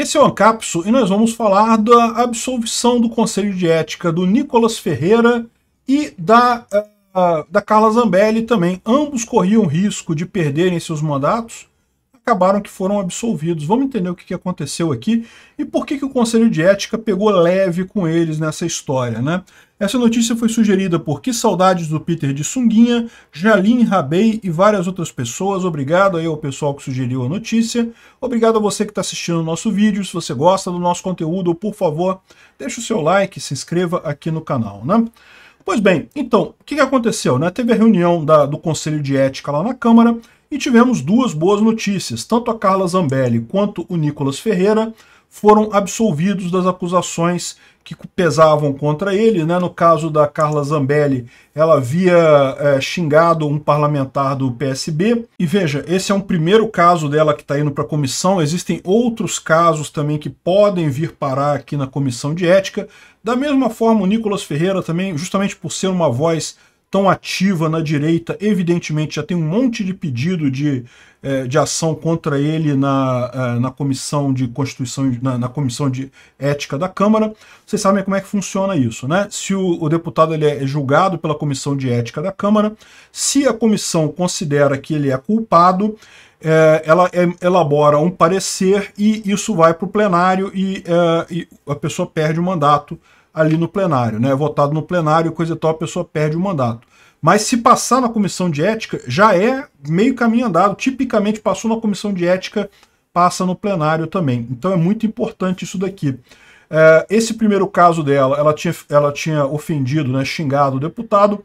Esse é o Ancapso e nós vamos falar da absolvição do Conselho de Ética do Nicolas Ferreira e da, eh, da Carla Zambelli também. Ambos corriam risco de perderem seus mandatos acabaram que foram absolvidos. Vamos entender o que aconteceu aqui e por que, que o Conselho de Ética pegou leve com eles nessa história, né? Essa notícia foi sugerida por Que Saudades do Peter de Sunguinha, Jalim Rabei e várias outras pessoas. Obrigado aí ao pessoal que sugeriu a notícia. Obrigado a você que está assistindo o nosso vídeo. Se você gosta do nosso conteúdo, por favor, deixe o seu like, se inscreva aqui no canal, né? Pois bem, então, o que aconteceu? Né? Teve a reunião da, do Conselho de Ética lá na Câmara, e tivemos duas boas notícias: tanto a Carla Zambelli quanto o Nicolas Ferreira foram absolvidos das acusações que pesavam contra ele. Né? No caso da Carla Zambelli, ela havia é, xingado um parlamentar do PSB. E veja, esse é um primeiro caso dela que está indo para a comissão. Existem outros casos também que podem vir parar aqui na comissão de ética. Da mesma forma, o Nicolas Ferreira também, justamente por ser uma voz tão ativa na direita, evidentemente já tem um monte de pedido de, eh, de ação contra ele na, eh, na comissão de Constituição, na, na, comissão de ética da Câmara. Vocês sabem como é que funciona isso, né? Se o, o deputado ele é, é julgado pela comissão de ética da Câmara, se a comissão considera que ele é culpado, é, ela é, elabora um parecer e isso vai para o plenário e, é, e a pessoa perde o mandato ali no plenário, né? Votado no plenário, coisa e tal, a pessoa perde o mandato. Mas se passar na comissão de ética, já é meio caminho andado. Tipicamente passou na comissão de ética, passa no plenário também. Então é muito importante isso daqui. É, esse primeiro caso dela, ela tinha, ela tinha ofendido, né, xingado o deputado.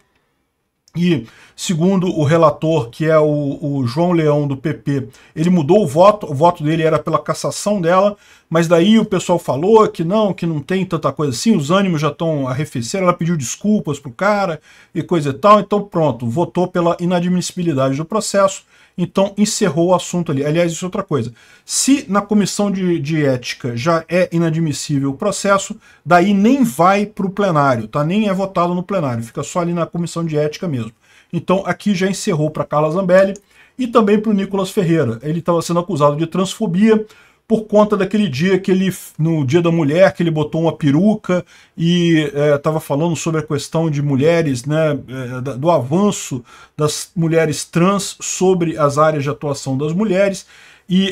E, segundo o relator, que é o, o, João Leão, do PP, ele mudou o voto, o voto dele era pela cassação dela, mas daí o pessoal falou que não, que não tem tanta coisa assim, os ânimos já estão arrefeceram, ela pediu desculpas pro cara e coisa e tal, então pronto, votou pela inadmissibilidade do processo, então encerrou o assunto ali. Aliás, isso é outra coisa. Se na comissão de, de ética já é inadmissível o processo, daí nem vai para o plenário, tá? nem é votado no plenário, fica só ali na comissão de ética mesmo. Então aqui já encerrou para Carla Zambelli e também para o Nicolas Ferreira. Ele estava sendo acusado de transfobia, por conta daquele dia que ele, no Dia da Mulher, que ele botou uma peruca e estava é, falando sobre a questão de mulheres, né, é, do avanço das mulheres trans sobre as áreas de atuação das mulheres. E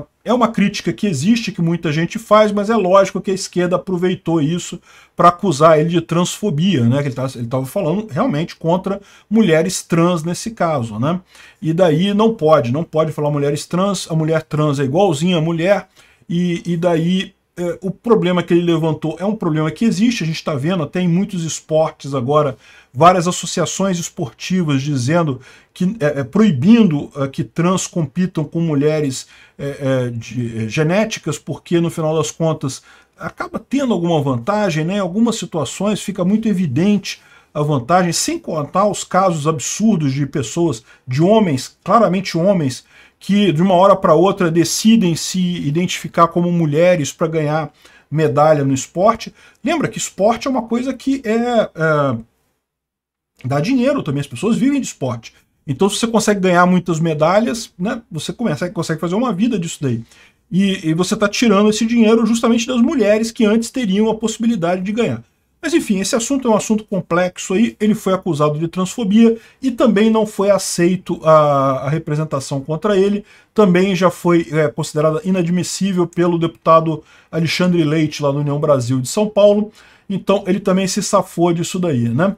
uh, é uma crítica que existe, que muita gente faz, mas é lógico que a esquerda aproveitou isso para acusar ele de transfobia, né? Que ele tá, estava falando realmente contra mulheres trans nesse caso, né? E daí não pode, não pode falar mulheres trans, a mulher trans é igualzinha à mulher, e, e daí é, o problema que ele levantou é um problema que existe, a gente está vendo até em muitos esportes agora, várias associações esportivas dizendo que é, é proibindo é, que trans compitam com mulheres é, de, genéticas, porque no final das contas acaba tendo alguma vantagem, né? Em algumas situações fica muito evidente a vantagem, sem contar os casos absurdos de pessoas, de homens, claramente homens, que de uma hora para outra decidem se identificar como mulheres para ganhar medalha no esporte. Lembra que esporte é uma coisa que é, é, dá dinheiro também, as pessoas vivem de esporte. Então, se você consegue ganhar muitas medalhas, né, você começa, consegue fazer uma vida disso daí. E, e você está tirando esse dinheiro justamente das mulheres que antes teriam a possibilidade de ganhar. Mas enfim, esse assunto é um assunto complexo aí, ele foi acusado de transfobia e também não foi aceito a, a representação contra ele, também já foi é, considerada inadmissível pelo deputado Alexandre Leite, lá do União Brasil de São Paulo, então ele também se safou disso daí, né?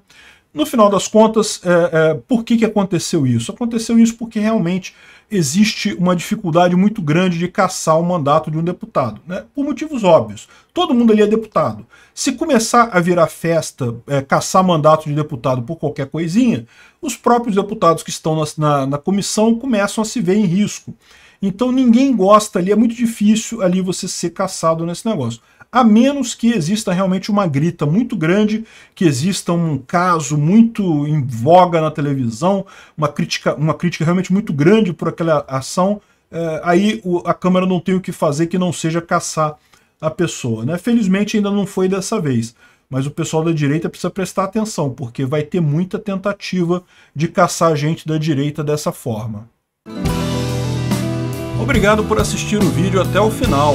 no final das contas, é, é, por que, que aconteceu isso? Aconteceu isso porque realmente existe uma dificuldade muito grande de caçar o mandato de um deputado, né? por motivos óbvios. Todo mundo ali é deputado. Se começar a virar festa, é, caçar mandato de deputado por qualquer coisinha, os próprios deputados que estão na, na, na comissão começam a se ver em risco. Então ninguém gosta ali, é muito difícil ali você ser caçado nesse negócio a menos que exista realmente uma grita muito grande, que exista um caso muito em voga na televisão, uma crítica, uma crítica realmente muito grande por aquela ação, é, aí o, a Câmara não tem o que fazer que não seja caçar a pessoa. Né? Felizmente ainda não foi dessa vez, mas o pessoal da direita precisa prestar atenção, porque vai ter muita tentativa de caçar gente da direita dessa forma. Obrigado por assistir o vídeo até o final.